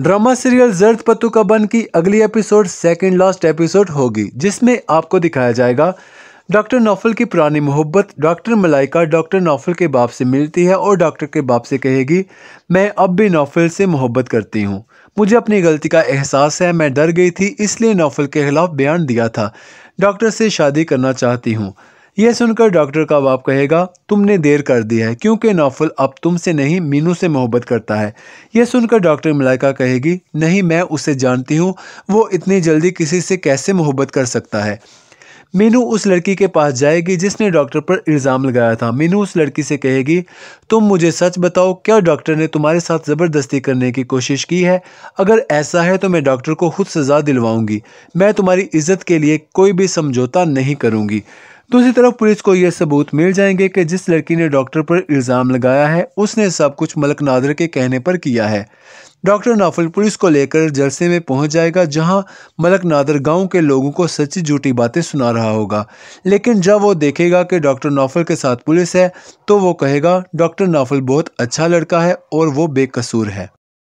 drama serial जर्द पत्तू का बन की अगली एपिसोड सेकंड लास्ट एपिसोड होगी जिसमें आपको दिखाया जाएगा डॉक्टर नौफल की पुरानी मोहब्बत डॉक्टर मलाइका डॉक्टर नौफल के बाप से मिलती है और डॉक्टर के बाप से कहेगी मैं अब भी नौफल से मोहब्बत करती हूँ मुझे अपनी गलती का एहसास है मैं डर गई थी इसलिए नौफल के खिलाफ बयान दिया था डॉक्टर से शादी करना चाहती हूँ यह सुनकर डॉक्टर का बाप कहेगा तुमने देर कर दी है क्योंकि नौफल अब तुमसे नहीं मीनू से मोहब्बत करता है यह सुनकर डॉक्टर मलाइका कहेगी नहीं मैं उसे जानती हूँ वो इतनी जल्दी किसी से कैसे मोहब्बत कर सकता है मीनू उस लड़की के पास जाएगी जिसने डॉक्टर पर इल्ज़ाम लगाया था मीनू उस लड़की से कहेगी तुम मुझे सच बताओ क्या डॉक्टर ने तुम्हारे साथ ज़बरदस्ती करने की कोशिश की है अगर ऐसा है तो मैं डॉक्टर को खुद सज़ा दिलवाऊंगी मैं तुम्हारी इज़्ज़त के लिए कोई भी समझौता नहीं करूंगी दूसरी तरफ पुलिस को यह सबूत मिल जाएंगे कि जिस लड़की ने डॉक्टर पर इल्ज़ाम लगाया है उसने सब कुछ मलक नादर के कहने पर किया है डॉक्टर नाफुल पुलिस को लेकर जलसे में पहुंच जाएगा जहां मलक नादर गांव के लोगों को सच्ची झूठी बातें सुना रहा होगा लेकिन जब वो देखेगा कि डॉक्टर नाफुल के साथ पुलिस है तो वो कहेगा डॉक्टर नाफुल बहुत अच्छा लड़का है और वो बेकसूर है